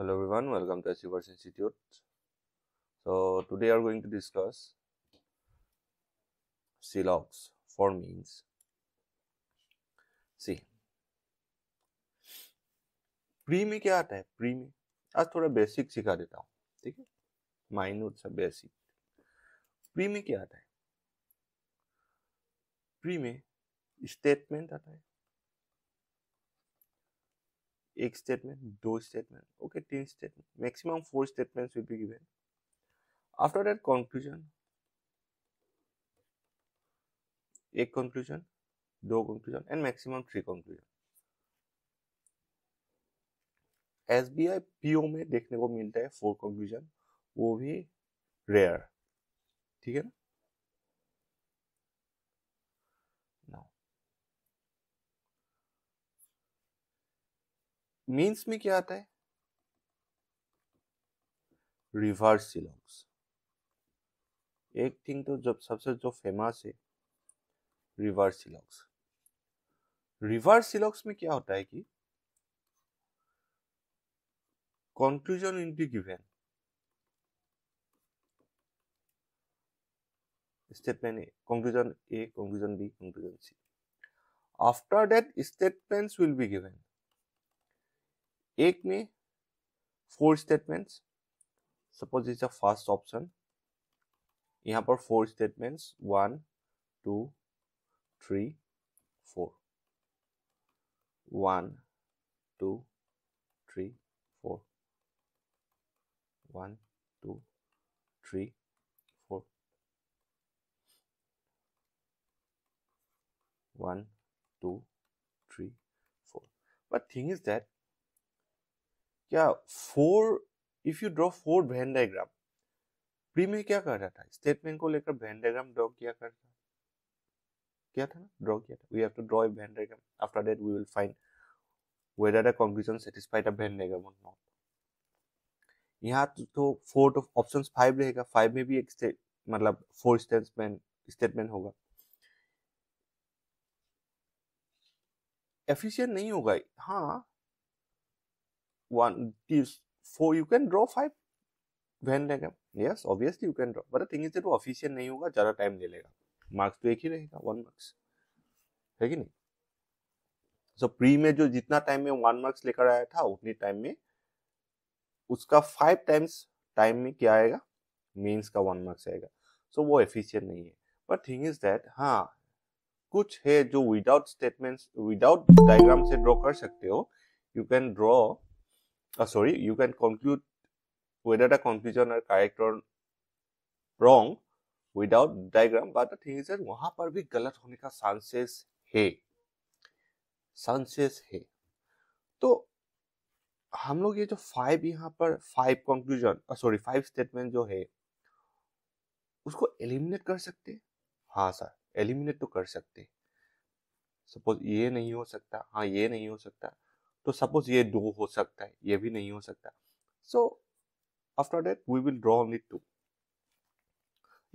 hello everyone welcome to achievers institute so today we are going to discuss c logs for means see pre me kya aata hai pre me aaj thoda basic सिखा deta hu ठीक है minute sa basic pre me kya aata hai pre me statement aata hai एक statement दो statement okay तीन statement maximum four statements will be given after that conclusion एक conclusion दो conclusion and maximum three conclusion S B I PO में देखने को मिलता है फोर कंक्लूजन वो भी रेयर ठीक है ना मीन्स में क्या आता है रिवर्स सिलोंग्स एक थिंग तो जब सबसे जो फेमस है रिवर्स सिलोक्स रिवर्स सिलोक्स में क्या होता है कि conclusion into given statement a conclusion A conclusion B conclusion C after that statements will be given एक में four statements suppose is a first option यहाँ पर four statements one two three four one two three four one two three four one two three four but thing is that क्या four if you draw four Venn diagram pre में क्या कर रहा था statement को लेकर Venn diagram draw किया कर रहा क्या था ना ड्रॉ किया था we have to draw a Venn diagram after that we will find whether the conclusion satisfied the Venn diagram और नॉट यहां तो फोर तो ऑप्शंस फाइव रहेगा फाइव में भी एक मतलब फोर स्टेटमेंट स्टेटमेंट होगा एफिशिएंट नहीं होगा हाँ one these four you can draw five Venn diagram yes obviously you can draw but thing is that वो ऑफिशियल नहीं होगा ज़्यादा टाइम ले लेगा मार्क्स तो एक ही रहेगा वन मार्क्स है कि नहीं सो so, प्री में जो जितना टाइम में वन मार्क्स लेकर आया था उतनी टाइम में उसका फाइव टाइम्स टाइम में क्या आएगा मेंस का वन मार्क्स आएगा सो so, वो एफिशिएंट नहीं है बट थिंग इज दैट हाँ कुछ है जो विदाउट स्टेटमेंट्स विदाउट डायग्राम से ड्रॉ कर सकते हो you can draw uh, sorry, you can conclude whether the conclusion are correct or wrong without diagram. But the thing is that वहां par bhi galat hone ka chances hai chances hai to हम लोग ये जो five यहाँ पर five conclusion sorry five statement जो है उसको एलिमिनेट कर सकते हाँ सर एलिमिनेट तो कर सकते सपोज ये नहीं हो सकता हाँ ये नहीं हो सकता तो सपोज ये दो हो सकता है ये भी नहीं हो सकता so after that we will draw only two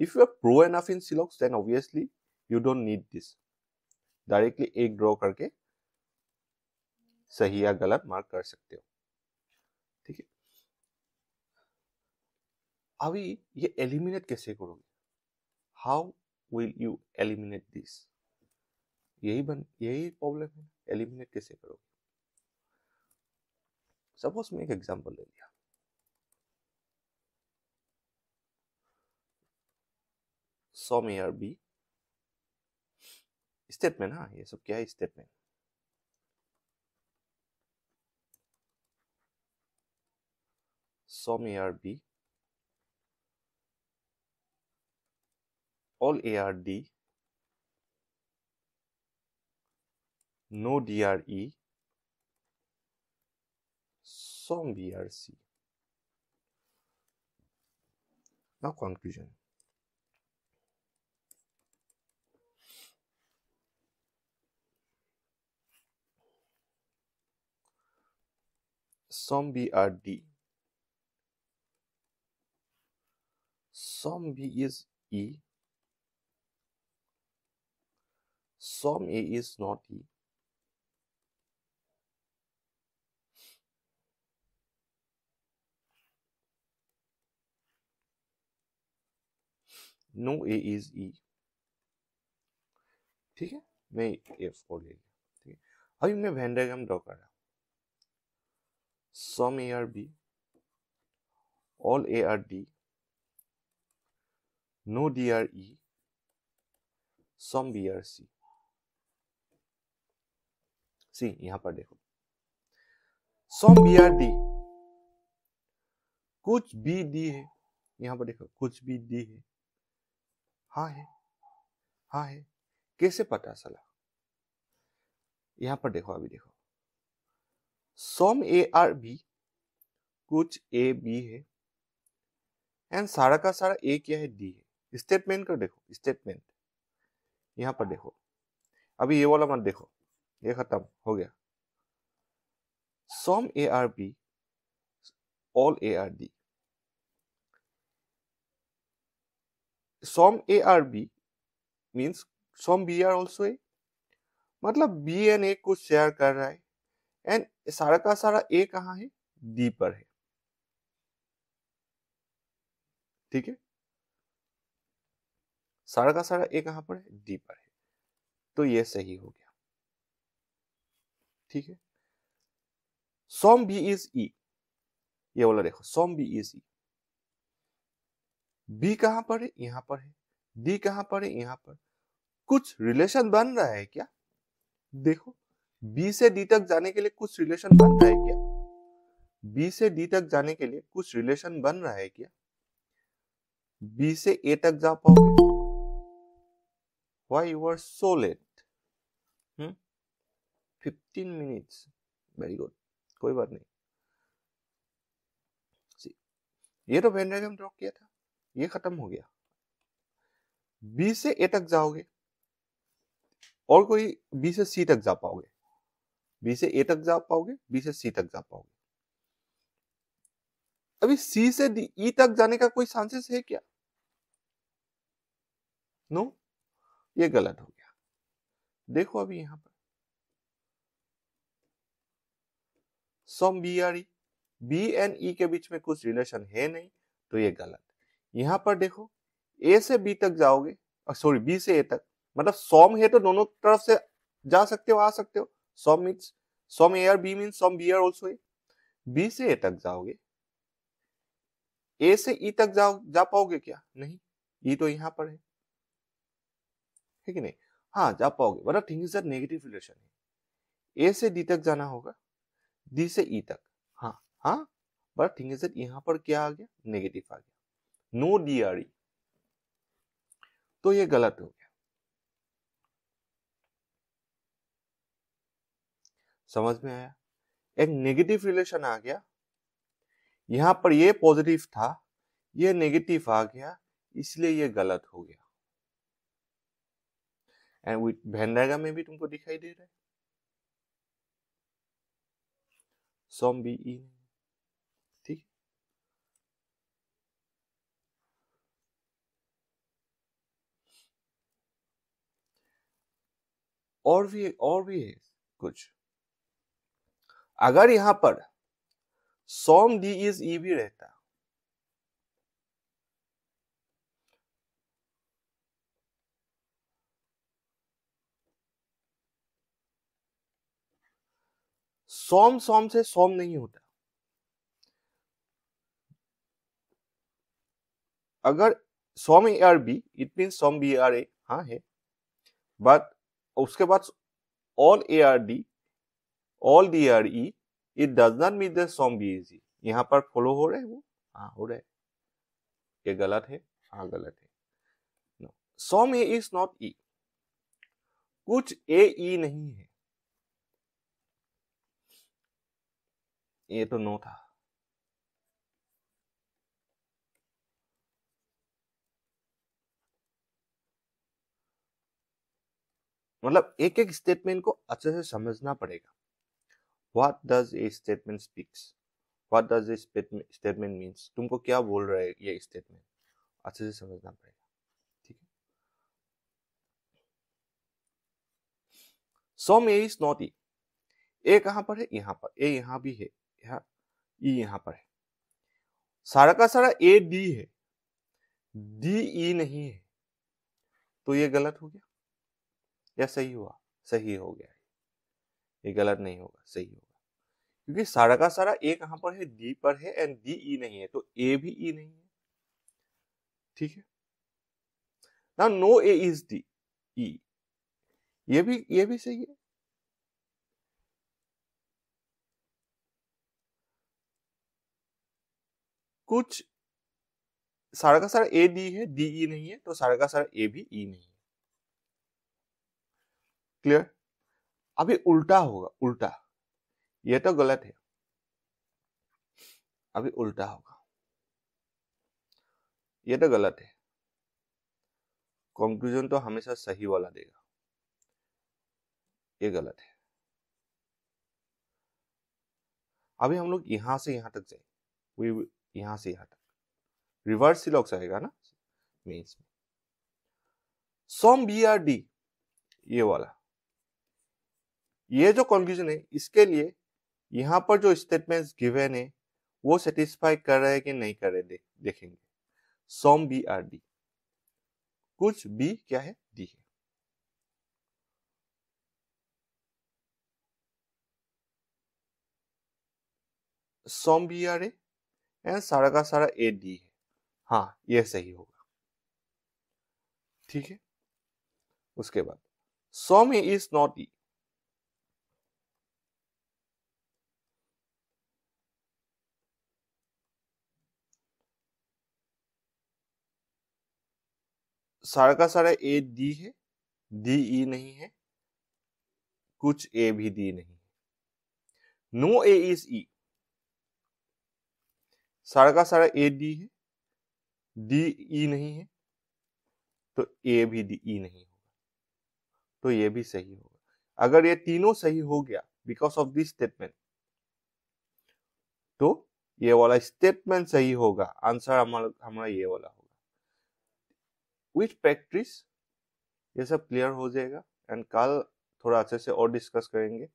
if you are pro enough in syllogism then obviously you don't need this directly एक ड्रॉ करके सही या गलत मार्क कर सकते हो ठीक है अभी ये एलिमिनेट कैसे करोगे how will you eliminate this यही बन यही प्रॉब्लम है एलिमिनेट कैसे करोगे सपोज मैं एक एग्जाम्पल ले लिया some are B statement हाँ ये सब क्या है statement some A are B no D are E some BRC. Now conclusion. Some BRD, some B is E, some A is not E, no A is E ठीक है मैं F और ले लिया ठीक है अभी मैं वैंडाग्राम ड्रॉ कर रहा हूँ some A are B all A are D no D are E some B are C C यहां पर देखो सम बी आर डी कुछ बी डी है यहां पर देखो कुछ बी डी है हाँ है हाँ है कैसे पता चला यहां पर देखो अभी देखो सोम ए आर बी कुछ ए बी है एंड सारा का सारा ए क्या है डी है स्टेटमेंट कर देखो स्टेटमेंट यहां पर देखो अभी ये वाला मत देखो ये खत्म हो गया some A are B all A are D some A are B means some B are also A मतलब बी एंड ए को शेयर कर रहा है एंड सारा का सारा ए कहाँ है डी पर है ठीक है सारा का सारा ए कहा पर है डी पर है तो ये सही हो गया ठीक है सोम बी इज ई ये वाला देखो some B is E B कहां पर है यहां पर है डी कहां पर है यहां पर कुछ रिलेशन बन रहा है क्या देखो बी से डी तक जाने के लिए कुछ रिलेशन बन रहा है क्या बी से डी तक जाने के लिए कुछ रिलेशन बन रहा है क्या बी से ए तक जा पाओगे why you are so late fifteen minutes very good कोई बात नहीं ये तो वेन डायग्राम ड्रॉ किया था ये खत्म हो गया बी से ए तक जाओगे और कोई बी से सी तक जा पाओगे बी से ए तक जा पाओगे बी से सी तक जा पाओगे अभी सी से डी ई e तक जाने का कोई चांसेस है क्या नो no? ये गलत हो गया देखो अभी यहां पर some B are E B and E के बीच में कुछ रिलेशन है नहीं तो ये गलत यहां पर देखो ए से बी तक जाओगे सॉरी बी से ए तक मतलब सोम है तो दोनों तरफ से जा सकते हो आ सकते हो some means some A are B means some B are also B से ए तक जाओगे ए से ई e तक जाओ जा पाओगे क्या नहीं ई e तो यहां पर है ठीक है नहीं हाँ जा पाओगे मतलब थिंग इज नेगेटिव रिलेशन है ए से डी तक जाना होगा डी से ई e तक हाँ हाँ बट थिंग इज यहाँ पर क्या आ गया नेगेटिव आ गया नो डीआरई तो ये गलत हो गया समझ में आया एक नेगेटिव रिलेशन आ गया यहां पर ये पॉजिटिव था ये नेगेटिव आ गया इसलिए ये गलत हो गया एंड विथ भैंडागा में भी तुमको दिखाई दे रहा है सोम बी इन और भी और भी है कुछ अगर यहां पर सोम डी इज ई भी रहता सोम सोम से सोम नहीं होता अगर some A are B it mean some B are A हा है बट उसके बाद all A are D all D are E it does not mean the some B is E यहाँ पर फॉलो हो रहे हैं वो हाँ हो रहे ये गलत है हाँ गलत है सॉम ए इज नॉट ई कुछ ए ई e नहीं है ये तो नो था मतलब एक एक स्टेटमेंट को अच्छे से समझना पड़ेगा what does a statement speaks what does a statement means तुमको क्या बोल रहा है ये स्टेटमेंट अच्छे से समझना पड़ेगा ठीक है सम ए इज नॉट ई ए कहाँ पर है यहाँ पर ए यहाँ भी है यहाँ ई e यहाँ पर है सारा का सारा ए डी है डी ई e नहीं है तो ये गलत हो गया या सही हुआ सही हो गया ये गलत नहीं होगा सही होगा क्योंकि सारा का सारा ए कहां पर है डी पर है एंड डी ई नहीं है तो ए भी ई e नहीं है ठीक है ना no A is D E ये भी ये भी सही है कुछ सारा का सारा ए डी है डी ई e नहीं है तो सारा का सारा ए भी ई e नहीं है क्लियर अभी उल्टा होगा उल्टा ये तो गलत है अभी उल्टा होगा ये तो गलत है कंक्लूजन तो हमेशा सही वाला देगा ये गलत है अभी हम लोग यहां से यहां तक जाए यहां से यहां तक रिवर्स सिलॉक्स आएगा ना मीन्स में बी आर डी ये वाला ये जो कंक्लूजन है इसके लिए यहाँ पर जो स्टेटमेंट्स गिवेन है वो सेटिस्फाई कर रहे हैं कि नहीं कर रहे दे, देखेंगे सोम बी आर डी कुछ बी क्या है डी है some B are A and सारा का सारा ए डी है हाँ ये सही होगा ठीक है उसके बाद सोम इज नॉट ई सारा का सारा ए डी है डी ई नहीं है कुछ ए भी डी नहीं है नो ए इज ई सारा का सारा ए डी है डी ई नहीं है तो ए भी डी ई नहीं होगा तो ये भी सही होगा अगर ये तीनों सही हो गया बिकॉज ऑफ दिस स्टेटमेंट तो ये वाला स्टेटमेंट सही होगा आंसर हमारा हमारा ये वाला विथ प्रैक्टिस ये सब क्लियर हो जाएगा एंड कल थोड़ा अच्छे से और डिस्कस करेंगे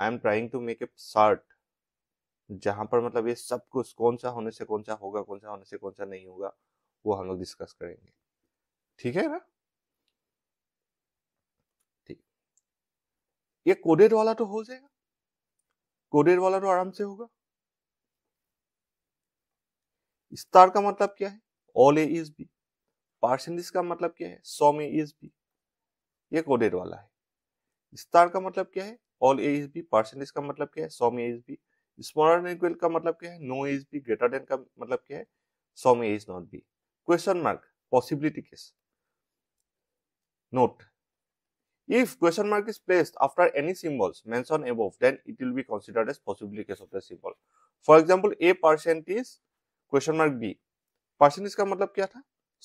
I am trying to make a chart जहां पर मतलब ये सब कुछ कौन सा होने से कौन सा होगा कौन सा होने से कौन सा नहीं होगा वो हम लोग डिस्कस करेंगे ठीक है ना ठीक ये कोडेड वाला तो हो जाएगा कोडेड वाला तो आराम से होगा स्टार का मतलब क्या है all A is B percentage का मतलब क्या है सो में इज बी ये कोडेड वाला है स्टार का मतलब क्या है all A is B percentage का मतलब क्या है सो में इज बी स्मॉलर इक्वल का मतलब क्या है no is B greater than का मतलब क्या है सो में is not B question mark possibility case note if question mark is placed after any symbols mention above then it will be considered as possibility case of the symbol for example A percent is question mark B percentage का मतलब क्या था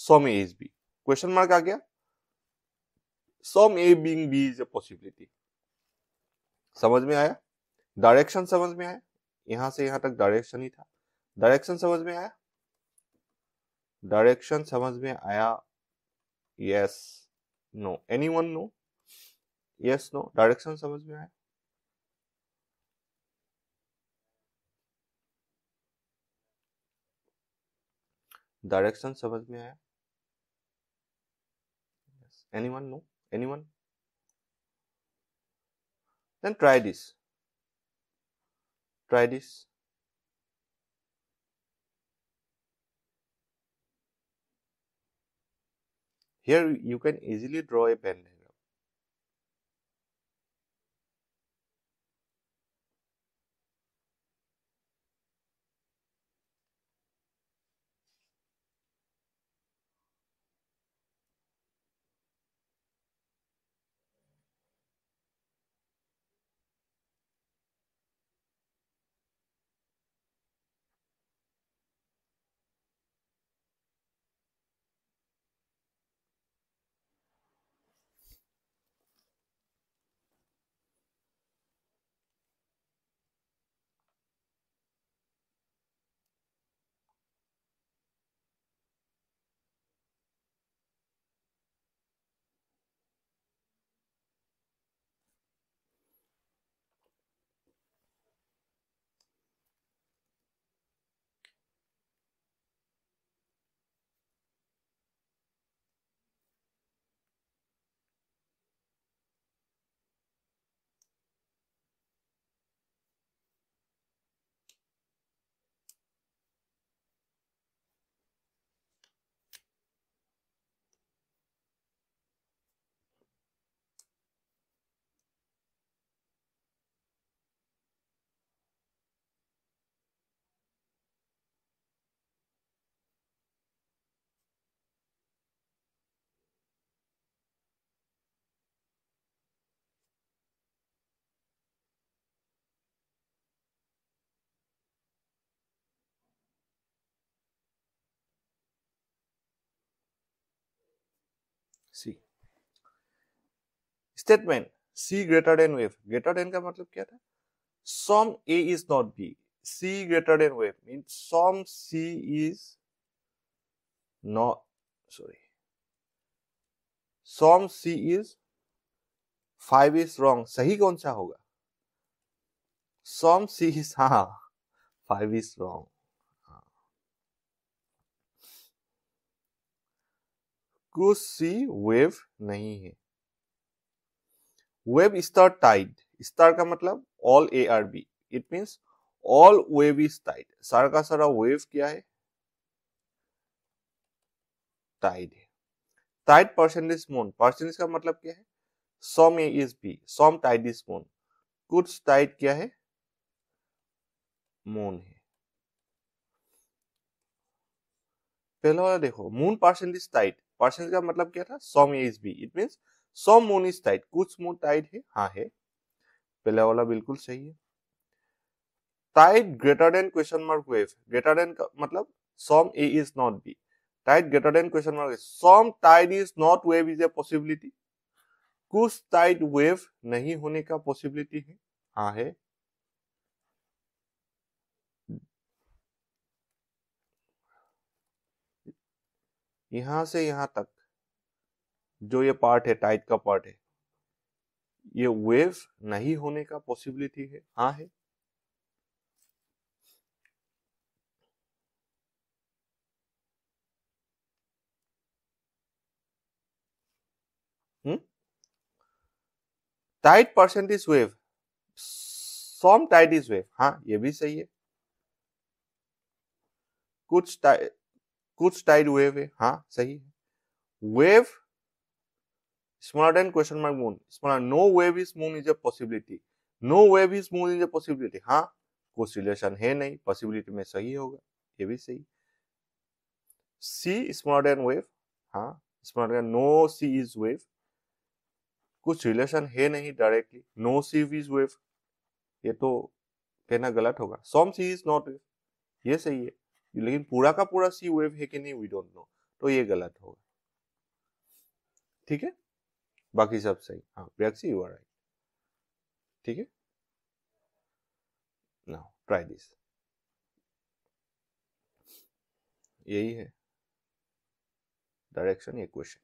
सौ में A is B question mark आ गया में A being B is a possibility समझ में आया डायरेक्शन समझ में आया यहां से यहां तक डायरेक्शन ही था डायरेक्शन समझ में आया डायरेक्शन समझ में आया yes no anyone no yes no direction समझ में आया डायरेक्शन समझ में आया anyone no anyone then try this try this here you can easily draw a pen. C statement C greater than wave greater than का मतलब क्या था some A is not B C greater than wave mean some C is not sorry some C is five is wrong सही कौन सा होगा some C is हाँ five is wrong C wave नहीं है वेव स्टार टाइड स्टार का मतलब all A are B it means all wave is tide सारा का सारा वेव क्या है टाइड है टाइड परसेंटेज मोन परसेंटेज का मतलब क्या है some A is B some tide is moon कुछ टाइड क्या है मोन है पहला वाला देखो मून परसेंटेज टाइट पार्सेंस का मतलब क्या था some is B it mean some moon is tight कुछ मोन टाइट है हाँ है पहला वाला बिल्कुल सही है tide greater than question mark wave greater than का मतलब some A is not B tide greater than question mark some tide is not wave is a possibility कुछ टाइट वेव नहीं होने का पॉसिबिलिटी है हाँ है यहां से यहां तक जो ये पार्ट है टाइट का पार्ट है ये वेव नहीं होने का पॉसिबिलिटी है हाँ है tide percent is wave some tide is wave हाँ ये भी सही है कुछ टाइट कुछ टाइड वेव है हाँ सही है wave smaller than question mark moon smaller no wave is moon is a possibility no wave is moon is a possibility हाँ कुछ रिलेशन है नहीं पॉसिबिलिटी में सही होगा ये भी सही सी स्मॉलर देन वेव हाँ smaller than no C is wave कुछ रिलेशन है नहीं directly no C is wave ये तो कहना गलत होगा some C is not wave ये सही है लेकिन पूरा का पूरा सी वेव है कि नहीं वी डोंट नो तो ये गलत होगा ठीक है बाकी सब सही हाँ प्रयाक्सी यू आर राइट ठीक है नाउ ट्राई दिस यही है डायरेक्शन ये question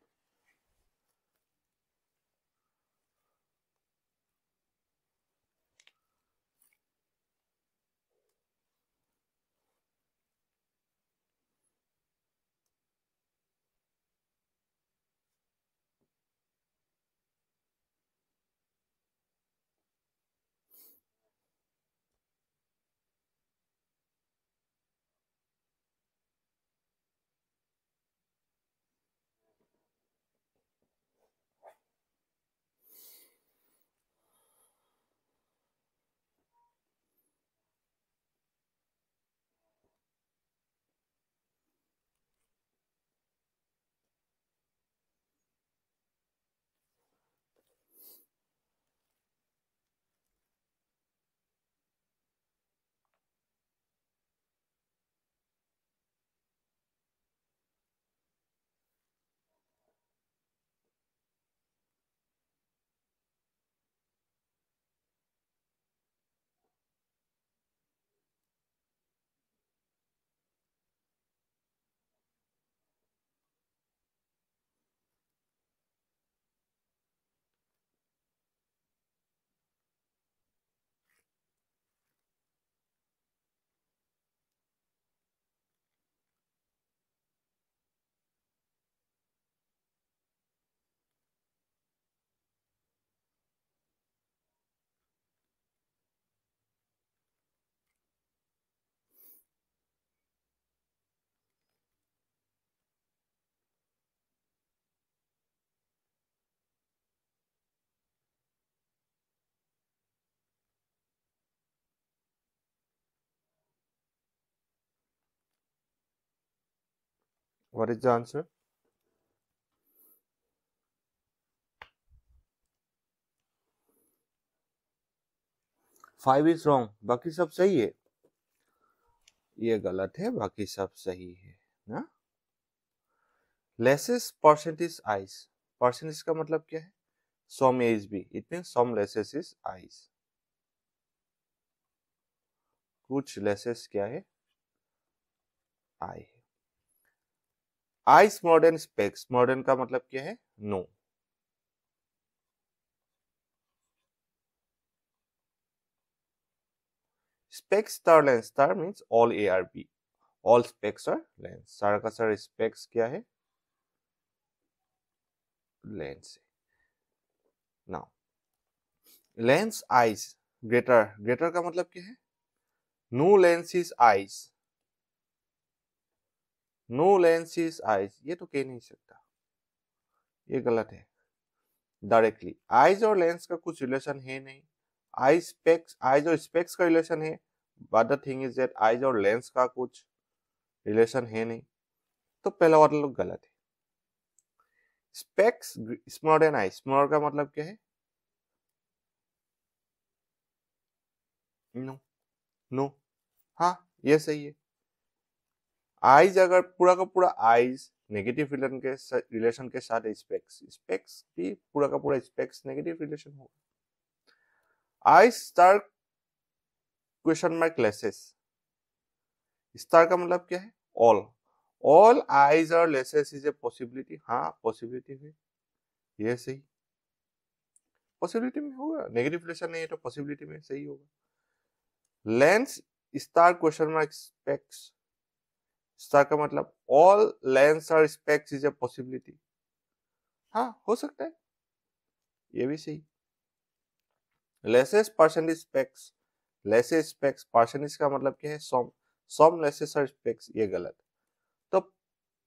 What is the answer? Five is wrong बाकी सब सही है ये गलत है बाकी सब सही है ना लेसेस परसेंटेज आइस परसेंटेज का मतलब क्या है some is B it mean some lenses is eyes कुछ लेसेस क्या है eye eyes modern specs modern का मतलब क्या है no specs star lens star means all A are B all specs और लेंस सार का सर स्पेक्स क्या है lens now lens eyes greater greater का मतलब क्या है no lens is eyes no lens is eyes ये तो कह नहीं सकता ये गलत है डायरेक्टली आइज और लेंस का कुछ रिलेशन है नहीं आई स्पेक्स आइज और स्पेक्स का रिलेशन है but the thing is that eyes और लेंस का कुछ रिलेशन है नहीं तो पहला वाला लोग गलत है specs small and eye small का मतलब क्या है नो नो हाँ ये सही है आइज अगर पूरा का पूरा आइज नेगेटिव रिलेशन के रिलेशन के साथ स्पेक्स स्पेक्स भी पूरा का पूरा स्पेक्स नेगेटिव रिलेशन होगा eye star question mark lenses star का मतलब क्या है ऑल ऑल आईज और लेसेस इज ए पॉसिबिलिटी हाँ पॉसिबिलिटी है ये सही पॉसिबिलिटी में होगा नेगेटिव रिलेशन नहीं है तो पॉसिबिलिटी में सही होगा lens star question mark specs star का मतलब ऑल लेंस और स्पेक्स इज ए पॉसिबिलिटी हाँ हो सकता है ये भी सही lenses percentage specs lenses specs percentage का मतलब क्या है सम सम लेसेस और स्पेक्स ये गलत तो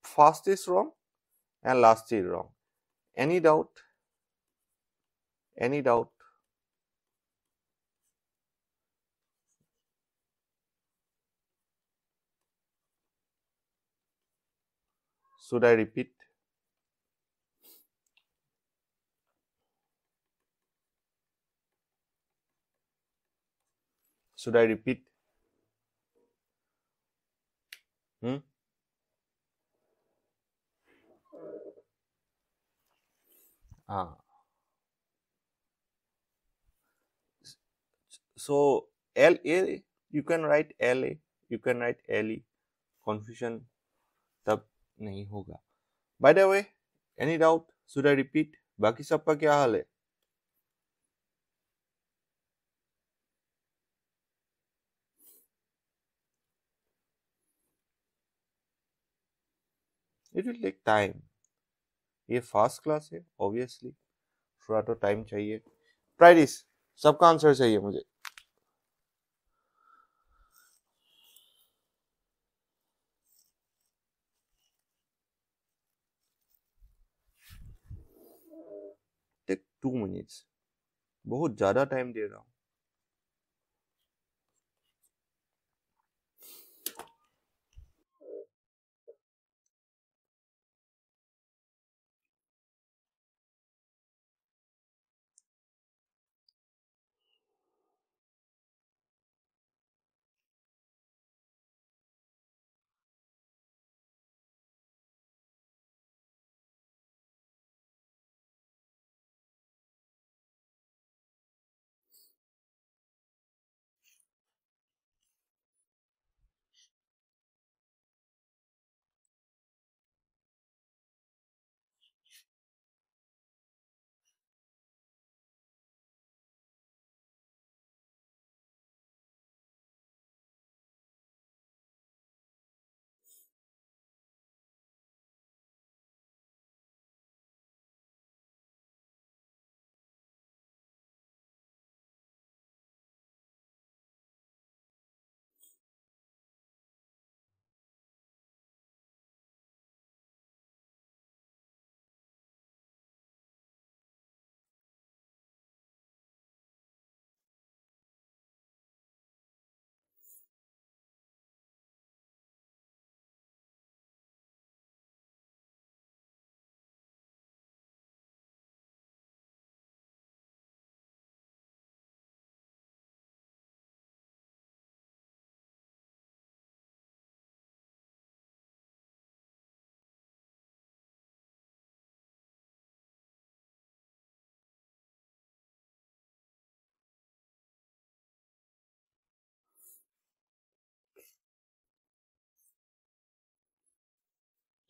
first is wrong and last is wrong any doubt any doubt Should I repeat? Should I repeat? Hmm? Ah. So LA, you can write LA, you can write LE, confusion, the नहीं होगा by the way any doubt should I repeat बाकी सबका क्या हाल है it will take time ये fast class है obviously थोड़ा तो टाइम चाहिए प्राइडिस सबका आंसर चाहिए मुझे टेक टू मिनट्स बहुत ज़्यादा टाइम दे रहा हूँ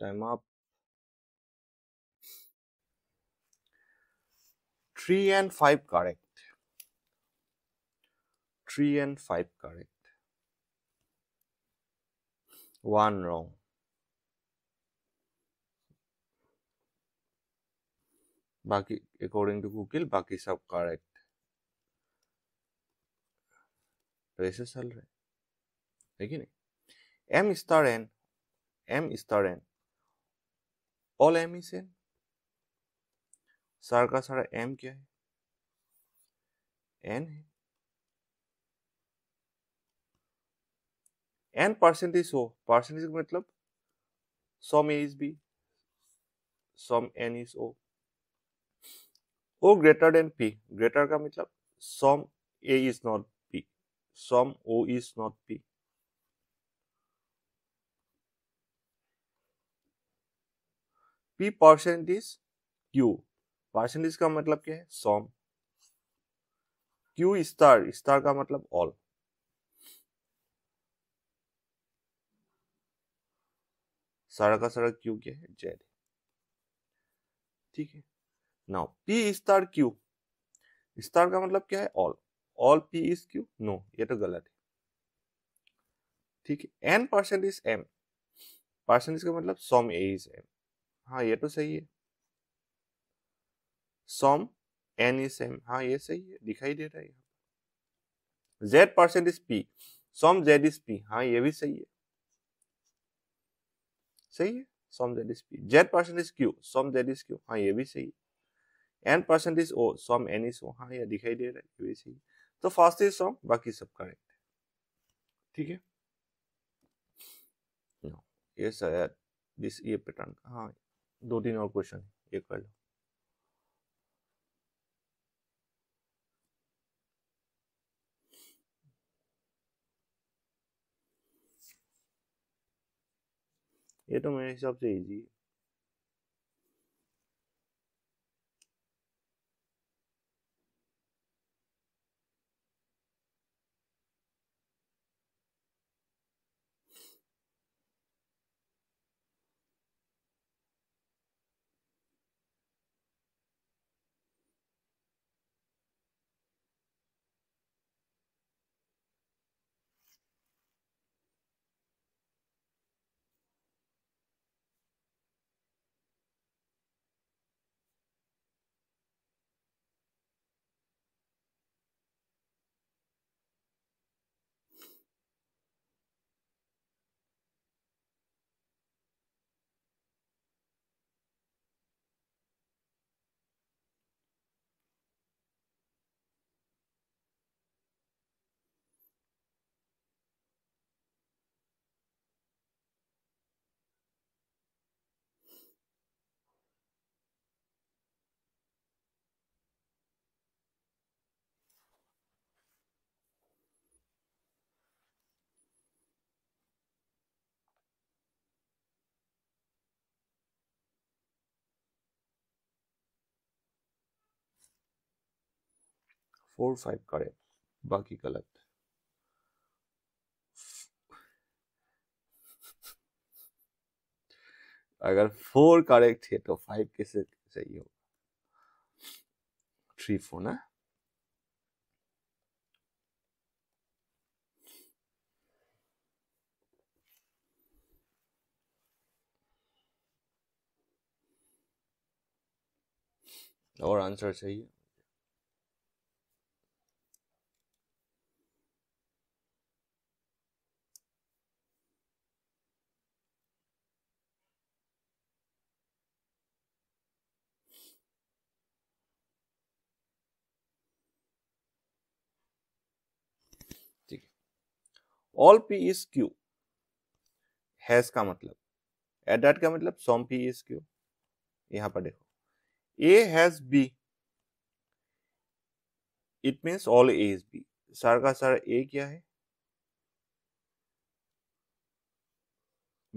time up. Three and five correct. Three and five correct. One wrong. बाकी अकॉर्डिंग टू गूगल बाकी सब करेक्ट तो ऐसे चल रहे है कि नहीं M star N M star N all M ही सेम सारा का सारा एम क्या है एन है एन परसेंटेज सो परसेंटेज का मतलब some A is B some N is O O greater than P greater का मतलब some A is not P some O is not P P is Q is का मतलब क्या है सॉम Q star star का मतलब ऑल सारा का सारा क्यू क्या है जेड ठीक है now P star Q star का मतलब क्या है all all P is Q no ये तो गलत है ठीक है N percent is M is का मतलब सॉम ए इज एम हाँ ये तो सही है सोम एन इज सेम हाँ ये सही है दिखाई दे रहा है यहाँ Z percent is P some Z is P हाँ ये भी सही है सही है some Z is P Z percent is Q some Z is Q हाँ ये भी सही है N percent is O some N is O हाँ ये दिखाई दे रहा है ये भी सही है तो फर्स्ट इज सोम बाकी सब करेक्ट है ठीक है ये शायद दिस ये पैटर्न हाँ दो तीन और क्वेश्चन ये कर लो ये तो मेरे हिसाब से इजी है फोर फाइव करेक्ट बाकी गलत अगर फोर करेक्ट है तो फाइव कैसे सही होगा थ्री फोर ना और आंसर चाहिए all P is Q has का मतलब एट दैट का मतलब सम पी इज क्यू यहां पर देखो A has B it means all A is B सार का सार ए क्या है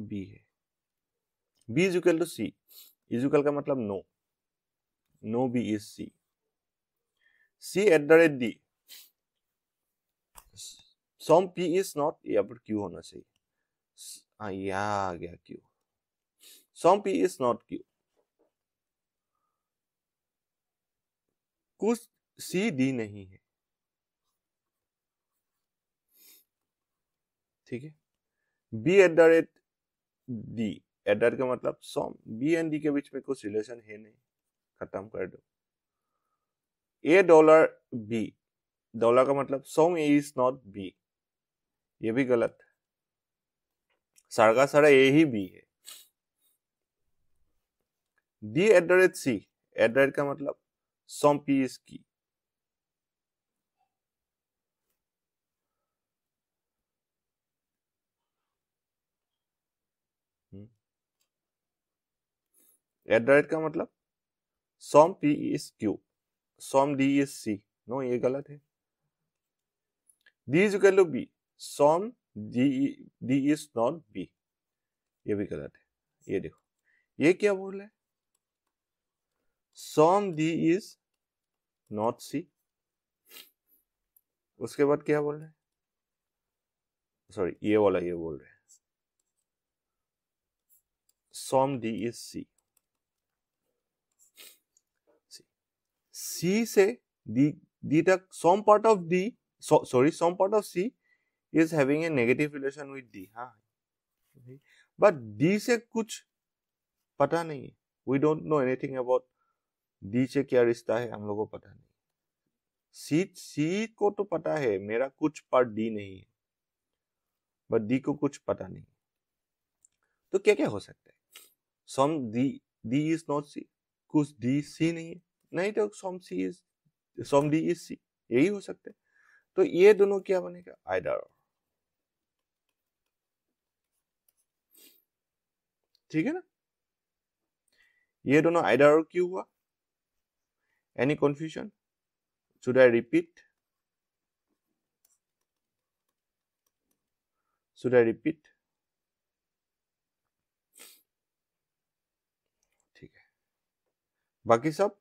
बी है B is equal to C equal का मतलब no no B is C C at the rate D some P is not यहाँ पर क्यू होना चाहिए हाँ यहाँ आ गया Q some P is not Q कुछ सी डी नहीं है ठीक है B at the rate D at the rate का मतलब सॉम बी एंड डी के बीच में कुछ रिलेशन है नहीं खत्म कर दो ए डॉलर बी डॉलर का मतलब some A is not B ये भी गलत है साढ़ा साढ़ा ए ही बी है D at the rate C at the rate का मतलब सम पी इज की एट द रेट का मतलब some P is Q some D is C no ये गलत है D is equal to B some D D is not B ये भी गलत है ये देखो ये क्या बोल रहा है some D is not C उसके बाद क्या बोल रहे हैं सॉरी ये वाला ये बोल रहे हैं सॉम डी इज सी सी से डी डी तक some part of D sorry some part of C is having a negative relation with D हाँ बट डी से कुछ पता नहीं है we don't know anything about D से क्या रिश्ता है हम लोगों को पता नहीं सी सी को तो पता है मेरा कुछ पार्ट डी नहीं है बट डी को कुछ पता नहीं तो क्या क्या हो सकता है some D D is not C कुछ डी सी नहीं है नहीं तो some C is some D is C यही हो सकता है तो ये दोनों क्या बनेगा आइडर ठीक है ना ये दोनों आइडर क्यों हुआ any confusion should I repeat should I repeat ठीक है बाकी सब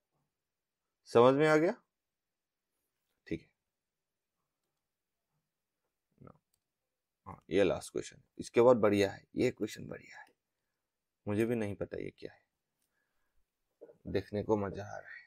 समझ में आ गया ठीक है हाँ, ये लास्ट क्वेश्चन इसके बाद बढ़िया है ये क्वेश्चन बढ़िया है मुझे भी नहीं पता ये क्या है देखने को मजा आ रहा है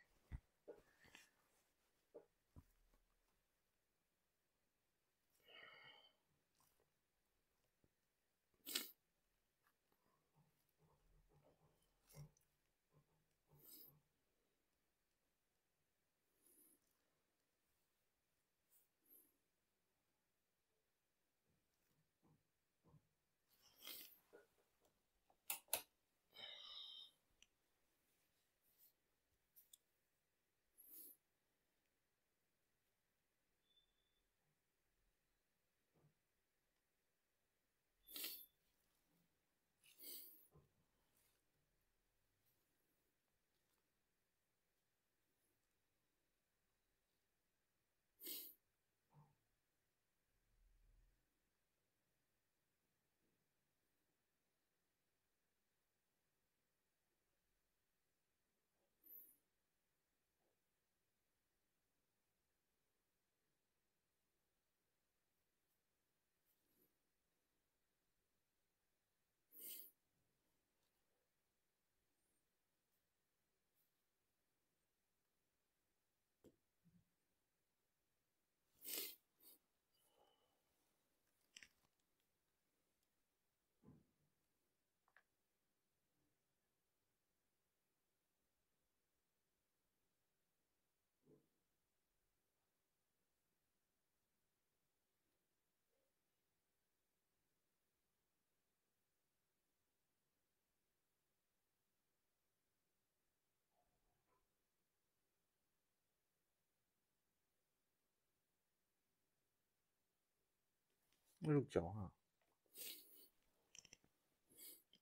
रुक जाओ हाँ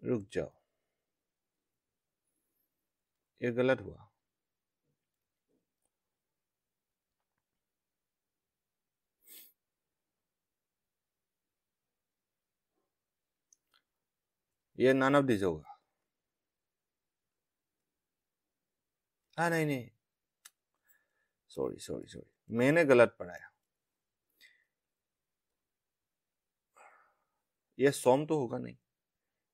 रुक जाओ ये गलत हुआ ये नन ऑफ दिस होगा हाँ नहीं नहीं सॉरी सॉरी सॉरी मैंने गलत पढ़ाया यह सोम तो होगा नहीं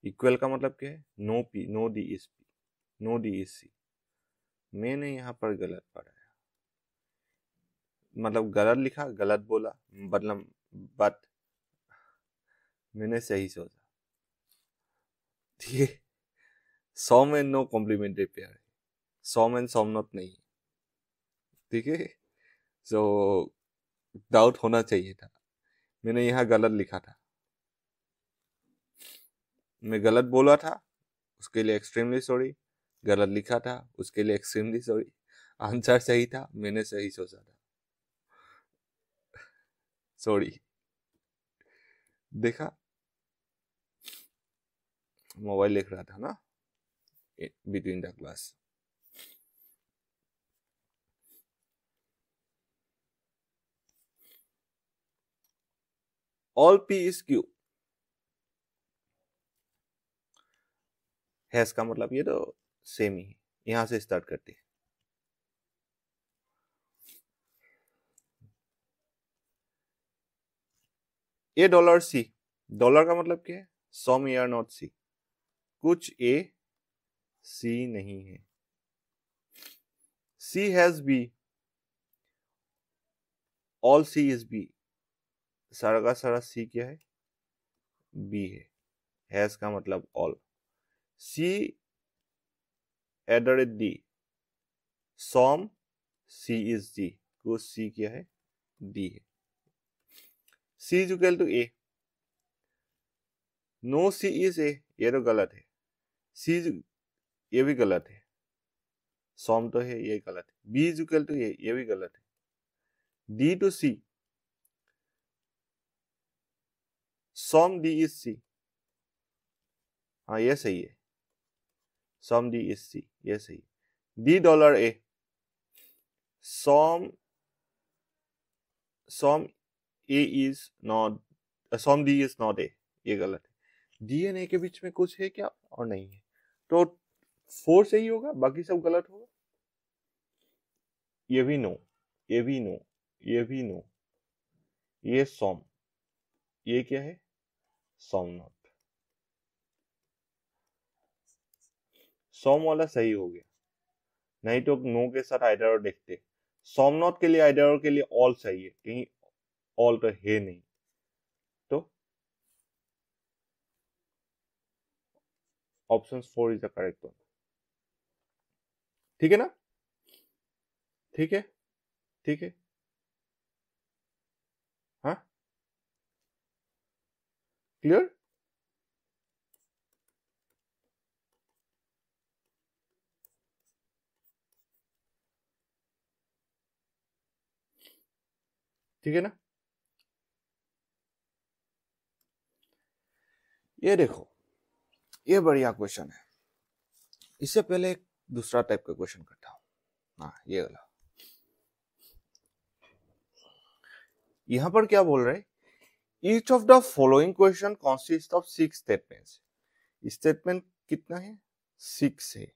इक्वल का मतलब क्या है no P no D is P no D is C मैंने यहाँ पर गलत पढ़ाया मतलब गलत लिखा गलत बोला मतलब बट मैंने सही सोचा ठीक है एंड नो कॉम्प्लीमेंट्री पेयर है सोम एंड सॉम नॉट नहीं है ठीक है सो डाउट होना चाहिए था मैंने यहाँ गलत लिखा था मैं गलत बोला था उसके लिए एक्सट्रीमली सॉरी गलत लिखा था उसके लिए एक्सट्रीमली सॉरी आंसर सही था मैंने सही सोचा था सॉरी देखा मोबाइल लिख रहा था ना between the class all P is Q has का मतलब ये तो सेम ही यहां से स्टार्ट करते है ए डॉलर सी डॉलर का मतलब क्या है some A are not C कुछ ए सी नहीं है C has B all C is B सारा का सारा सी क्या है बी है हैज का मतलब all C at the rate D some C is D को सी क्या है डी है C is equal to A no C is A ये तो गलत है सी ये भी गलत है सॉम तो है ये गलत है B is equal to A ये भी गलत है D to C some D is C हाँ ये सही है सॉम डी इज सी ये सही D dollar A some some A is not some D is not A ये गलत है डी एंड ए के बीच में कुछ है क्या और नहीं है तो फोर सही होगा बाकी सब गलत होगा ये भी नो ये भी नो ये भी नो ये सॉम ये क्या है सॉम नॉट सोम वाला सही हो गया नहीं तो नो के साथ आइडर देखते सोमनाथ के लिए आइडर के लिए ऑल सही है कहीं ऑल तो है नहीं तो option four is the correct one ठीक है ना ठीक है ठीक है हाँ क्लियर ठीक है ना ये देखो ये बढ़िया क्वेश्चन है इससे पहले एक दूसरा टाइप का क्वेश्चन करता हूं हाँ ये वाला यहां पर क्या बोल रहे each of the following question consist of six statement statement कितना है सिक्स है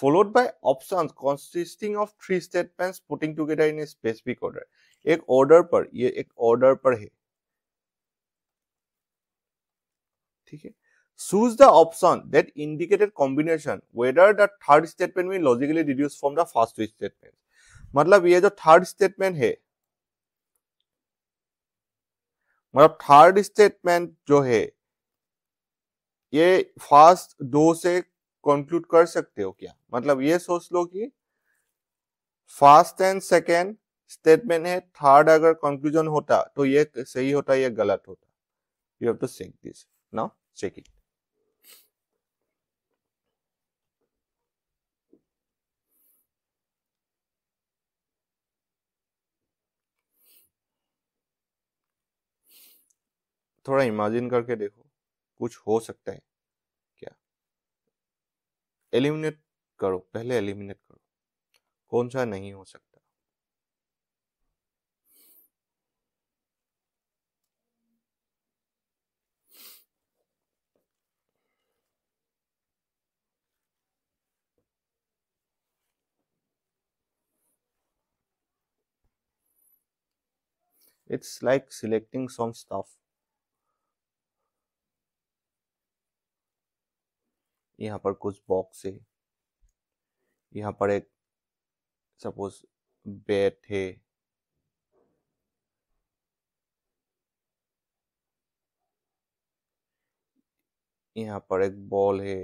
followed by option consisting of three statements putting together in a specific order एक ऑर्डर पर ये एक ऑर्डर पर है ठीक है choose the option that indicated combination whether the third statement mean logically deduce from the first statement मतलब ये जो थर्ड स्टेटमेंट है मतलब थर्ड स्टेटमेंट जो है ये फर्स्ट दो से कंक्लूड कर सकते हो क्या मतलब ये सोच लो कि फर्स्ट एंड सेकेंड स्टेटमेंट है थर्ड अगर कंक्लूजन होता तो ये सही होता या गलत होता you have to check this now check it थोड़ा इमेजिन करके देखो कुछ हो सकता है क्या एलिमिनेट करो पहले एलिमिनेट करो कौन सा नहीं हो सकता it's like selecting some stuff यहाँ पर कुछ बॉक्स है यहाँ पर एक सपोज बैट है यहाँ पर एक बॉल है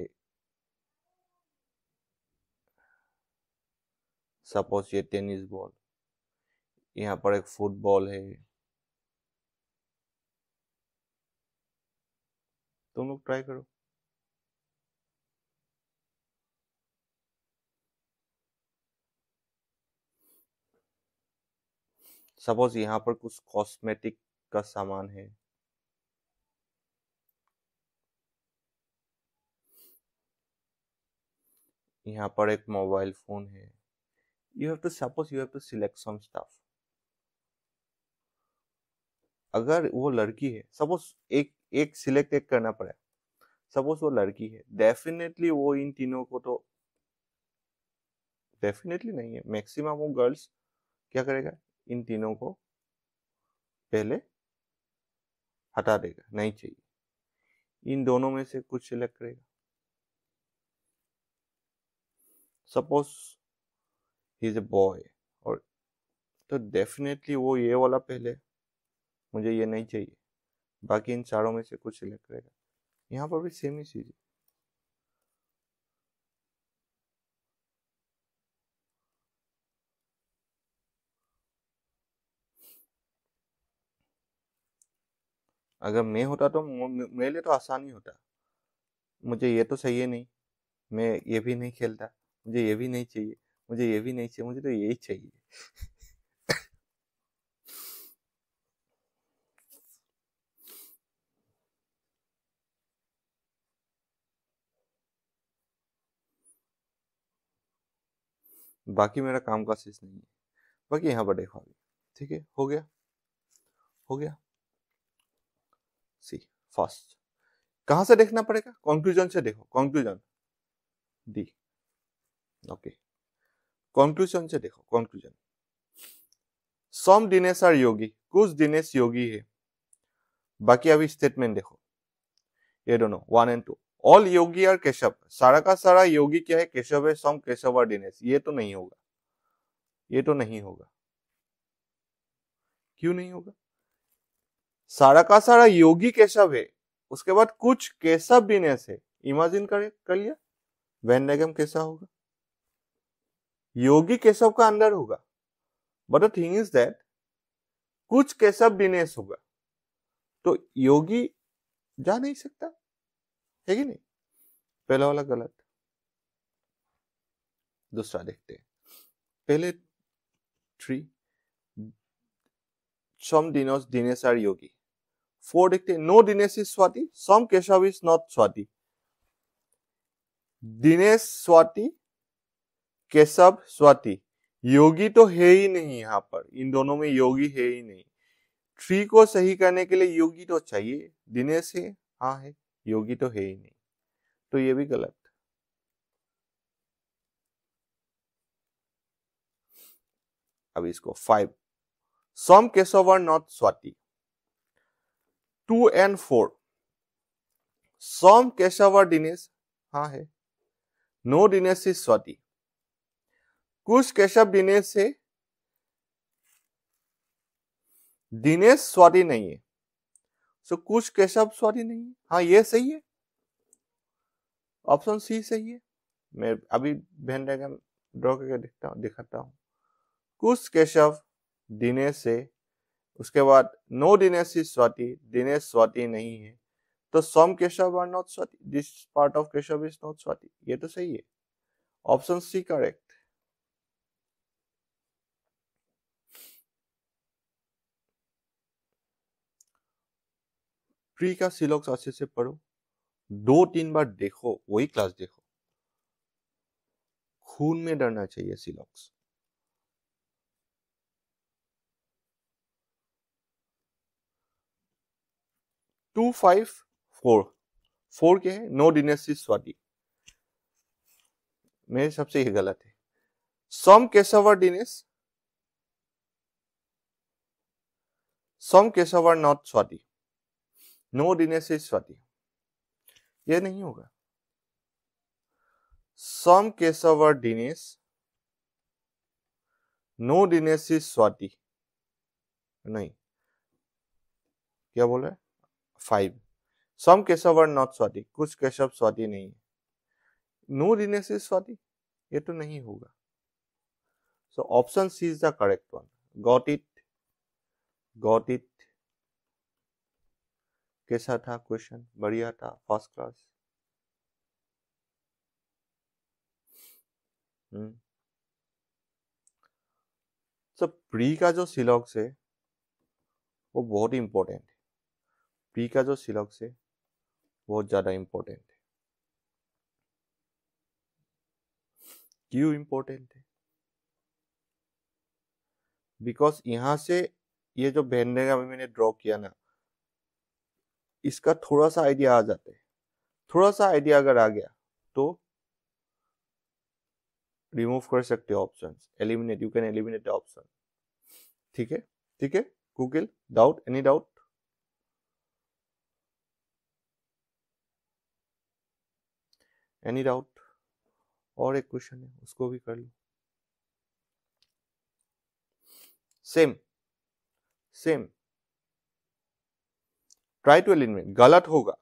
सपोज ये टेनिस बॉल यहाँ पर एक फुटबॉल है तुम लोग ट्राई करो सपोज यहां पर कुछ कॉस्मेटिक का सामान है यहाँ पर एक मोबाइल फोन है you have to suppose you have to select some staff अगर वो लड़की है सपोज एक एक सिलेक्ट एक करना पड़ा सपोज वो लड़की है डेफिनेटली वो इन तीनों को तो डेफिनेटली नहीं है मैक्सिमम वो गर्ल्स क्या करेगा इन तीनों को पहले हटा देगा नहीं चाहिए इन दोनों में से कुछ सिलेक्ट करेगा suppose he is a boy और तो डेफिनेटली वो ये वाला पहले मुझे ये नहीं चाहिए बाकी इन चारों में से कुछ सिलेक्ट करेगा यहाँ पर भी सेम ही चीज़ है अगर मैं होता तो मेरे लिए तो आसान ही होता मुझे ये तो चाहिए नहीं मैं ये भी नहीं खेलता मुझे ये भी नहीं चाहिए मुझे ये भी नहीं चाहिए मुझे तो यही चाहिए बाकी मेरा काम का शेष नहीं है बाकी यहाँ पर देखो आगे ठीक है हो गया हो गया सी फर्स्ट कहाँ से देखना पड़ेगा कंक्लूजन से देखो कंक्लूजन डी ओके कंक्लूजन से देखो conclusion some Dinesh are Yogi कुछ दिनेश योगी है बाकी अभी स्टेटमेंट देखो ये दोनों one and two all Yogi और केशव सारा का सारा योगी क्या है केशव है सम केशव और दिनेश ये तो नहीं होगा ये तो नहीं होगा क्यों नहीं होगा सारा का सारा योगी केशव है उसके बाद कुछ केशव दिनेश है इमेजिन कर कर लिया वैन डायग्राम कैसा होगा योगी केशव का अंदर होगा but the thing is that कुछ केशव दिनेश होगा तो योगी जा नहीं सकता है कि नहीं पहला वाला गलत दूसरा देखते हैं पहले थ्री सम दिनोस दिनेश आर योगी फोर देखते no Dinesh is Swati some Keshav is not Swati Dinesh Swati Keshav Swati Yogi तो है ही नहीं यहाँ पर इन दोनों में योगी है ही नहीं थ्री को सही करने के लिए योगी तो चाहिए दिनेश है हाँ है योगी तो है ही नहीं तो ये भी गलत अब इसको five some Keshav are not Swati two and four some Keshav are Dinesh हाँ है नो दिनेश इज स्वाति कुछ केशव दिनेश से दिनेश स्वाति नहीं है सो कुछ केशव सॉरी नहीं है हाँ ये सही है ऑप्शन सी सही है मैं अभी भेन डायग्राम ड्रॉ करके दिखता हूँ दिखाता हूँ कुछ केशव दिनेश से उसके बाद नो दिनेश इज स्वाति दिनेश स्वाति नहीं है तो some Keshav are not Swati this part of Keshav is not Swati ये तो सही है ऑप्शन सी करेक्ट प्री का सिलॉक्स अच्छे से पढ़ो दो तीन बार देखो वही क्लास देखो खून में डरना चाहिए सिलॉक्स टू फाइव फोर फोर के है नो डिनेसिस स्वादी मेरे सबसे ये गलत है some Keshav are Dinesh some Keshav are not Swati no Dinesh से स्वाति यह नहीं होगा सम केशव और दिनेश नो दिनेश स्वाति नहीं क्या बोल रहे फाइव सम केशव और नॉट स्वाति कुछ केशव स्वाति नहीं है नो दिनेश स्वाति ये तो नहीं होगा so option C is the correct one got it got it कैसा था क्वेश्चन बढ़िया था फर्स्ट क्लास तो प्री का जो सिलॉक्स है वो बहुत ही इम्पोर्टेंट है प्री का जो सिलॉक्स है बहुत ज़्यादा इम्पोर्टेंट है क्यों इम्पोर्टेंट है बिकॉज यहां से ये जो बहन ने मैंने ड्रॉ किया ना इसका थोड़ा सा आइडिया आ जाते हैं थोड़ा सा आइडिया अगर आ गया तो रिमूव कर सकते हो option eliminate you can eliminate option ठीक है ठीक है Google doubt any doubt any doubt और एक क्वेश्चन है उसको भी कर लो same same try to eliminate गलत होगा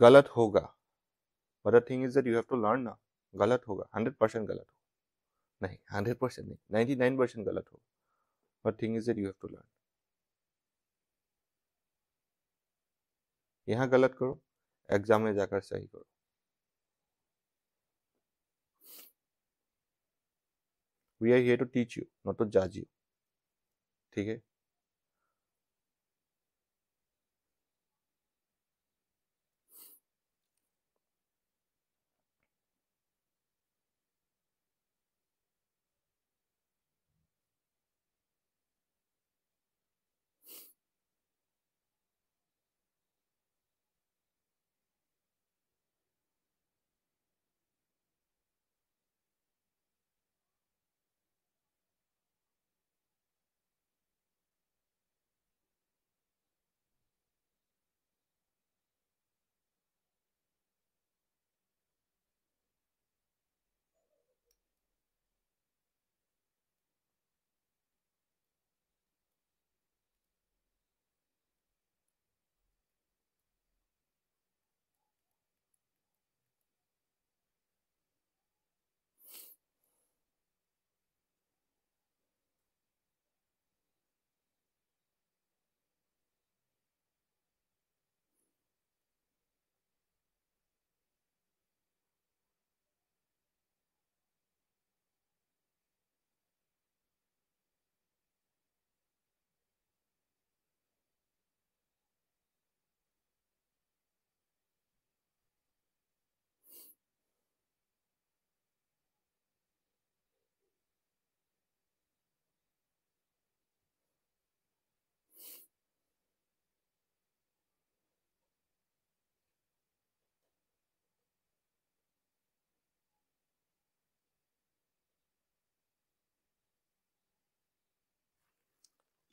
गलत होगा but the thing is that you have to learn ना गलत होगा हंड्रेड परसेंट गलत होगा नहीं हंड्रेड परसेंट नहीं नाइन्टी नाइन परसेंट गलत होगा but thing is that you have to learn यहाँ गलत करो एग्जाम में जाकर सही करो we are here to teach you not to जज यू ठीक है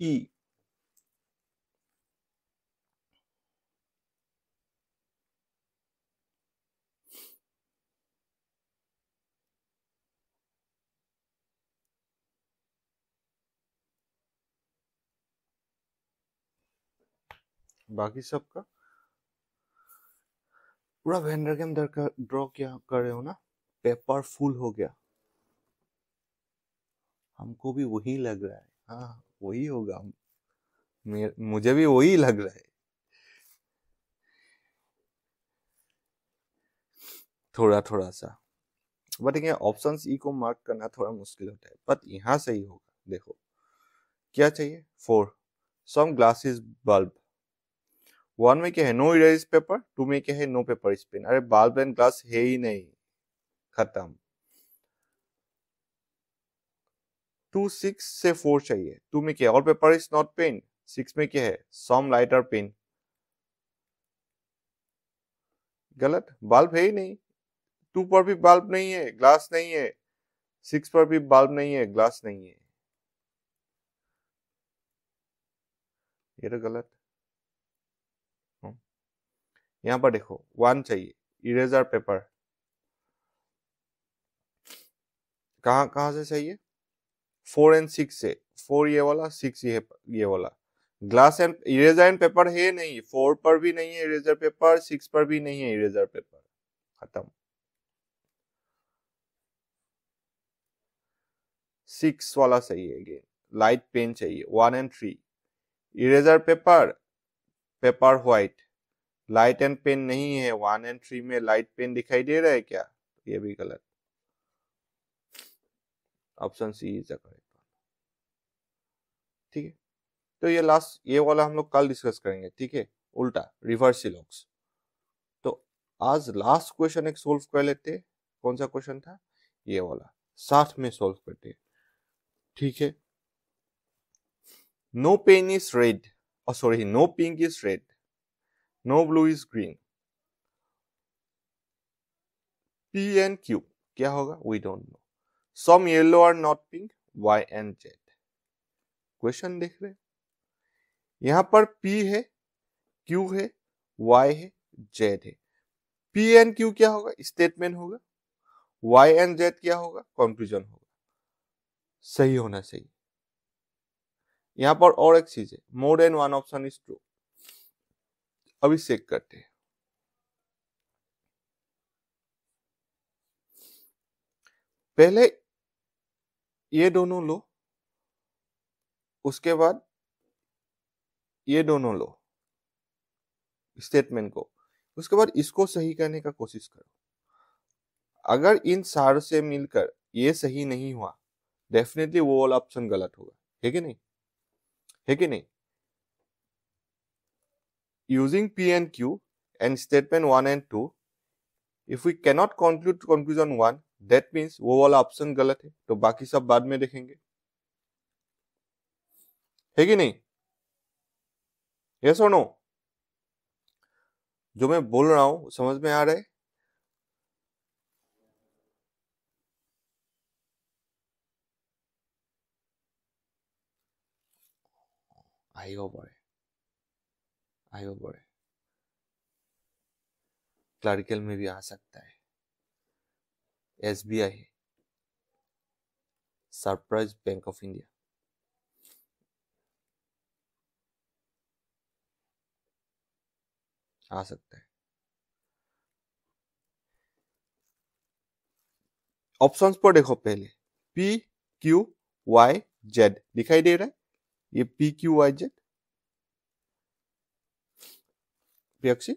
E. बाकी सबका पूरा वेंडर के अंदर का ड्रॉ क्या कर रहे हो ना पेपर फुल हो गया हमको भी वही लग रहा है हाँ वही होगा मुझे भी वही लग रहा है थोड़ा थोड़ा सा बट यहाँ ऑप्शन ई को मार्क करना थोड़ा मुश्किल होता है बट यहाँ से ही होगा देखो क्या चाहिए four some glasses bulb one में क्या है नो इरेज पेपर टू में क्या है नो पेपर स्पिन अरे बल्ब एंड ग्लास है ही नहीं खत्म टू सिक्स से फोर चाहिए टू में क्या है all paper is not pen six में क्या है सम लाइटर पेन गलत बल्ब है ही नहीं टू पर भी बल्ब नहीं है ग्लास नहीं है सिक्स पर भी बल्ब नहीं है ग्लास नहीं है ये तो गलत हाँ। यहां पर देखो वन चाहिए इरेजर पेपर कहां कहां से चाहिए फोर एंड सिक्स है फोर ये वाला सिक्स ये ये वाला glass and eraser and paper है नहीं फोर पर भी नहीं है इरेजर पेपर सिक्स पर भी नहीं है इरेजर पेपर खत्म सिक्स वाला सही है अगेन लाइट पेन चाहिए one and three eraser paper paper white light and pen नहीं है वन एंड थ्री में लाइट पेन दिखाई दे रहा है क्या ये भी गलत option C is the correct ठीक है तो ये लास्ट ये वाला हम लोग कल डिस्कस करेंगे ठीक है उल्टा रिवर्स सिलोक्स तो आज लास्ट क्वेश्चन एक सोल्व कर लेते कौन सा क्वेश्चन था ये वाला साठ में सोल्व करते ठीक है नो पेन इज रेड और sorry no pink is red no blue is green P and Q क्या होगा we don't know some yellow are not pink y and z question देख रहे यहां पर p है q है y है z है p एंड q क्या होगा स्टेटमेंट होगा y एंड z क्या होगा कंफ्यूजन होगा सही होना चाहिए यहां पर और एक चीज है more than one option is true अभी चेक करते हैं पहले ये दोनों लो उसके बाद ये दोनों लो स्टेटमेंट को उसके बाद इसको सही करने का कोशिश करो अगर इन सार से मिलकर ये सही नहीं हुआ डेफिनेटली वो वाला ऑप्शन गलत होगा है कि नहीं है कि नहीं using P and Q and statement one and two if we cannot conclude conclusion one that means वो वाला ऑप्शन गलत है तो बाकी सब बाद में देखेंगे है कि नहीं ये और जो मैं बोल रहा हूं समझ में आ रहा है আহিব পাৰে আহিব बड़े क्लरिकल में भी आ सकता है एस बी आई है सरप्राइज बैंक ऑफ इंडिया आ सकता है ऑप्शंस पर देखो पहले पी क्यू वाई जेड दिखाई दे रहा है ये पी क्यू वाई जेड पीएक्सी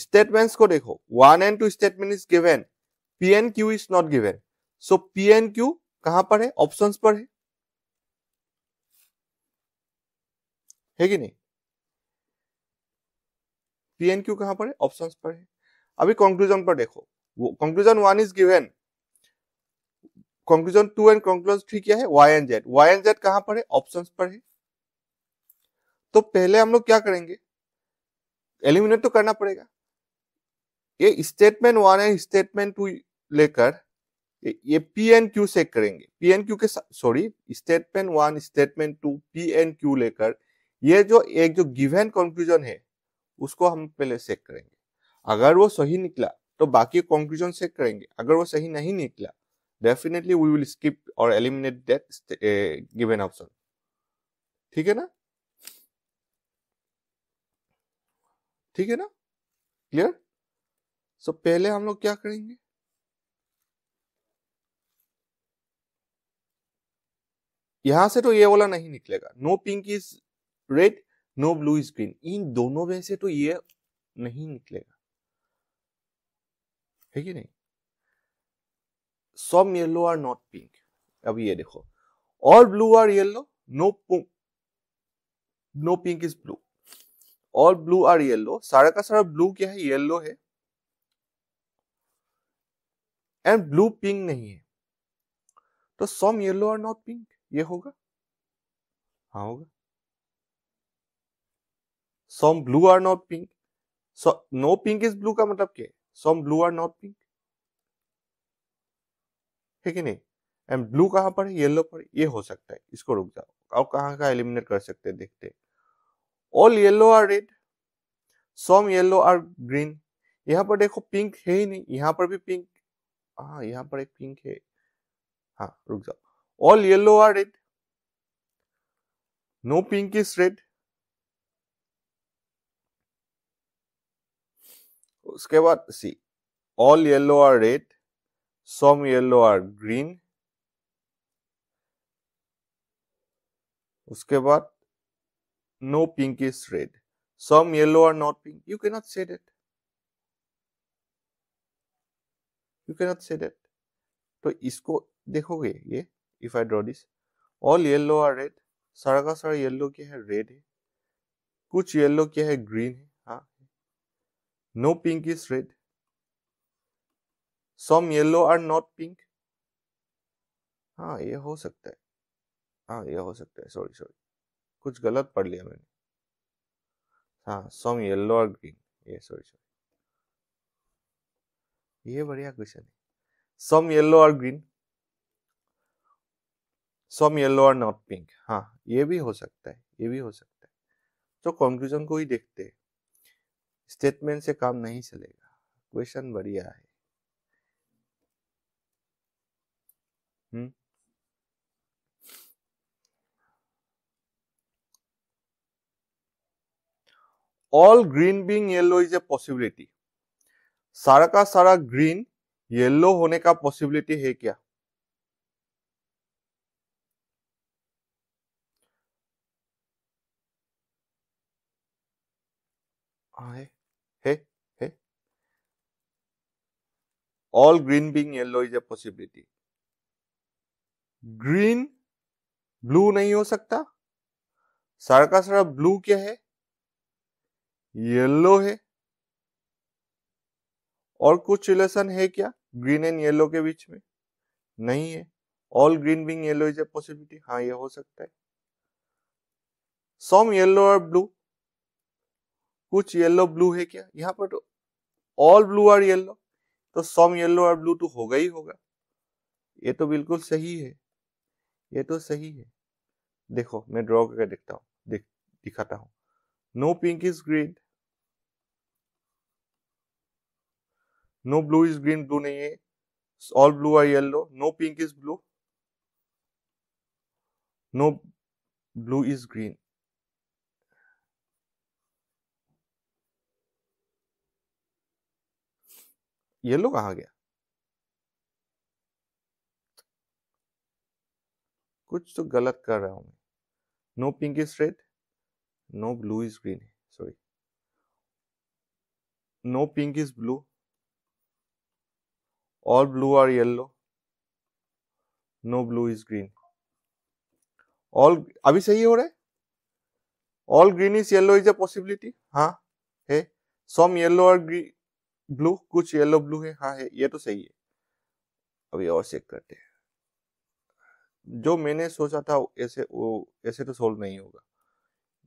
स्टेटमेंट्स को देखो one and two statement is given P N Q is not given so P N Q कहां पर है ऑप्शंस पर है है कि नहीं पी एन क्यू कहां पर है ऑप्शंस पर है अभी कंक्लूजन पर देखो conclusion one is given conclusion two and conclusion three क्या है Y and Z Y and Z कहां पर है ऑप्शंस पर है तो पहले हम लोग क्या करेंगे एलिमिनेट तो करना पड़ेगा ये स्टेटमेंट वन है स्टेटमेंट टू लेकर ये पी एन क्यू से करेंगे पी एन क्यू के sorry statement one statement two P N Q लेकर ये जो एक जो गिवन कंक्लूजन है उसको हम पहले चेक करेंगे अगर वो सही निकला तो बाकी कंक्लूजन चेक करेंगे अगर वो सही नहीं निकला डेफिनेटली वी विल स्किप और एलिमिनेट दैट गिवन ऑप्शन ठीक है ना ठीक है ना क्लियर सो पहले हम लोग क्या करेंगे यहां से तो ये वाला नहीं निकलेगा no pink is red no blue is green इन दोनों में से तो ये नहीं निकलेगा है कि नहीं some yellow are not pink अब ये देखो all blue are yellow no pink no pink is blue all blue are yellow सारा का सारा ब्लू क्या है येलो है एंड ब्लू पिंक नहीं है तो सम येलो और नॉट पिंक ये होगा हाँ होगा some blue are not pink no pink is blue का मतलब क्या है some blue are not pink ठीक है नहीं एंड ब्लू कहां पर है येलो पर ये हो सकता है इसको रुक जाओ और कहां का एलिमिनेट कर सकते हैं देखते all yellow are red some yellow are green यहां पर देखो पिंक है ही नहीं यहां पर भी पिंक हाँ यहाँ पर एक पिंक है हाँ रुक जाओ all yellow are red no pink is red उसके बाद see all yellow are red some yellow are green उसके बाद no pink is red some yellow are not pink you cannot say that you can not say that तो इसको देखोगे ये if I draw this all yellow are red सारा का सारा yellow क्या है रेड है कुछ येलो क्या है ग्रीन है हाँ no pink is red some yellow are not pink हाँ ये हो सकता है हाँ ये हो सकता है सॉरी सॉरी कुछ गलत पढ़ लिया मैंने हाँ सम येलो आर ग्रीन ये सॉरी सॉरी ये बढ़िया क्वेश्चन है सम येलो और ग्रीन सम येलो और नॉट पिंक हाँ ये भी हो सकता है ये भी हो सकता है तो कंक्लूजन को ही देखते हैं स्टेटमेंट से काम नहीं चलेगा क्वेश्चन बढ़िया है all hmm. Green green yellow is a possibility सारा का सारा ग्रीन येलो होने का पॉसिबिलिटी है क्या हाँ, है है है all green being yellow is a possibility green blue नहीं हो सकता सारा का सारा ब्लू क्या है येलो है और कुछ रिलेशन है क्या ग्रीन एंड येलो के बीच में नहीं है all green being yellow is a possibility हाँ ये हो सकता है सम येलो और ब्लू कुछ येलो ब्लू है क्या यहाँ पर तो ऑल ब्लू और येलो तो सम येलो और ब्लू तो होगा ही होगा ये तो बिल्कुल सही है ये तो सही है देखो मैं ड्रॉ करके देखता हूँ दिखाता हूँ no pink is green no blue is green blue नहीं है all blue are yellow no pink is blue no blue is green yellow कहा गया कुछ तो गलत कर रहा हूं no pink is red no blue is green sorry no pink is blue all blue are yellow no blue is green all अभी सही हो रहा है all green is yellow is a possibility हाँ है some yellow are green blue कुछ yellow blue है हाँ है ये तो सही है अभी और चेक करते हैं जो मैंने सोचा था ऐसे वो ऐसे तो सोल्व नहीं होगा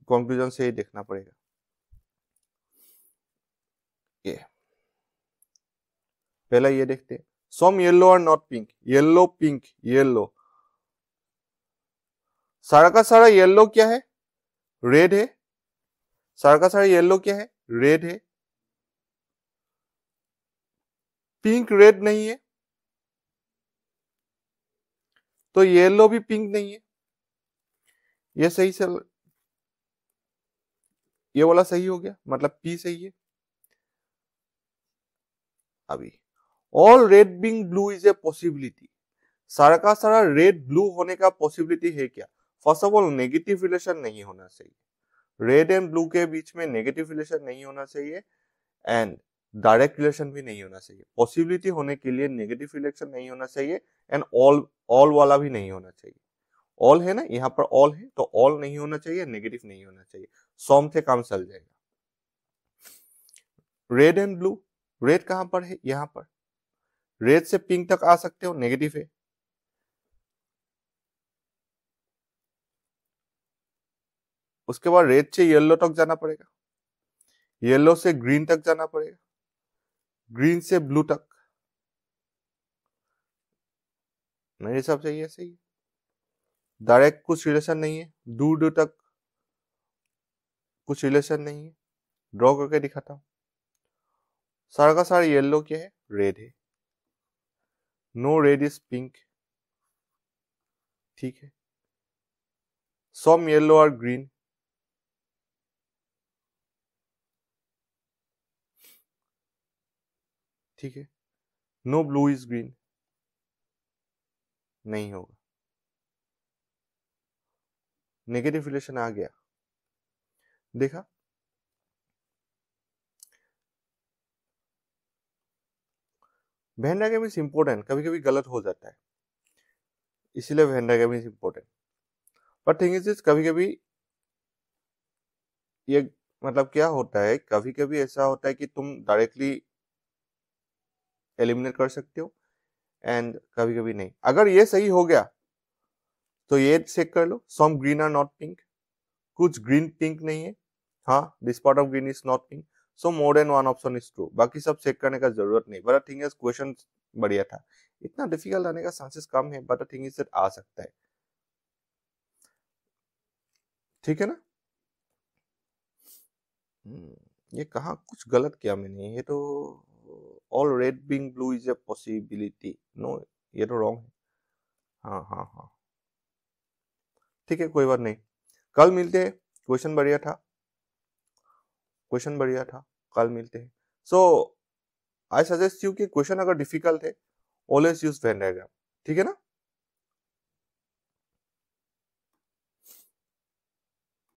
कंक्लूजन से ही देखना पड़ेगा ये yeah. पहला ये देखते हैं सम येलो और not pink yellow pink yellow सारा का सारा येलो क्या है रेड है सारा का सारा येलो क्या है रेड है पिंक रेड नहीं है तो येलो भी पिंक नहीं है ये सही से ये वाला सही हो गया मतलब पी सही है अभी all red being blue is a possibility सारा का सारा रेड ब्लू होने का पॉसिबिलिटी है क्या first of all negative relation नहीं होना चाहिए रेड एंड ब्लू के बीच में नेगेटिव रिलेशन नहीं होना चाहिए एंड डायरेक्ट रिलेशन भी नहीं होना चाहिए पॉसिबिलिटी होने के लिए नेगेटिव रिलेशन नहीं होना चाहिए एंड ऑल ऑल वाला भी नहीं होना चाहिए ऑल है ना यहाँ पर ऑल है तो ऑल नहीं होना चाहिए नेगेटिव नहीं होना चाहिए सोम से काम चल जाएगा रेड एंड ब्लू रेड कहाँ पर है यहाँ पर रेड से पिंक तक आ सकते हो नेगेटिव है उसके बाद रेड से येलो तक जाना पड़ेगा येलो से ग्रीन तक जाना पड़ेगा ग्रीन से ब्लू तक मेरे हिसाब से ये सही है डायरेक्ट कुछ रिलेशन नहीं है दूर दूर तक कुछ रिलेशन नहीं है ड्रॉ करके दिखाता हूं सारा का सारा येलो क्या है रेड है नो रेड इज पिंक ठीक है सम येलो आर ग्रीन ठीक है नो ब्लू इज ग्रीन नहीं होगा नेगेटिव रिलेशन आ गया देखा वेन डायग्राम इज इम्पोर्टेंट कभी कभी गलत हो जाता है इसीलिए Venn diagram is important but thing is कभी कभी ये मतलब क्या होता है कभी कभी ऐसा होता है कि तुम डायरेक्टली एलिमिनेट कर सकते हो एंड कभी कभी नहीं अगर ये सही हो गया तो ये चेक कर लो some green are not pink कुछ ग्रीन पिंक नहीं है हाँ this part of green is not pink so more than one option is true बाकी सब चेक करने का जरूरत नहीं बट थिंग क्वेश्चन बढ़िया था इतना डिफिकल्ट आने का चांसेस कम है बट थिंग इज आ सकता है ठीक है ना हम्म, ये कहा कुछ गलत किया मैंने ये तो all red being blue is a possibility no ये तो रॉन्ग है हाँ हाँ हाँ ठीक है कोई बात नहीं कल मिलते हैं क्वेश्चन बढ़िया था क्वेश्चन बढ़िया था कल मिलते हैं सो आई सजेस्ट यू कि क्वेश्चन अगर डिफिकल्ट है ऑलवेज यूज वेन डायग्राम ठीक है ना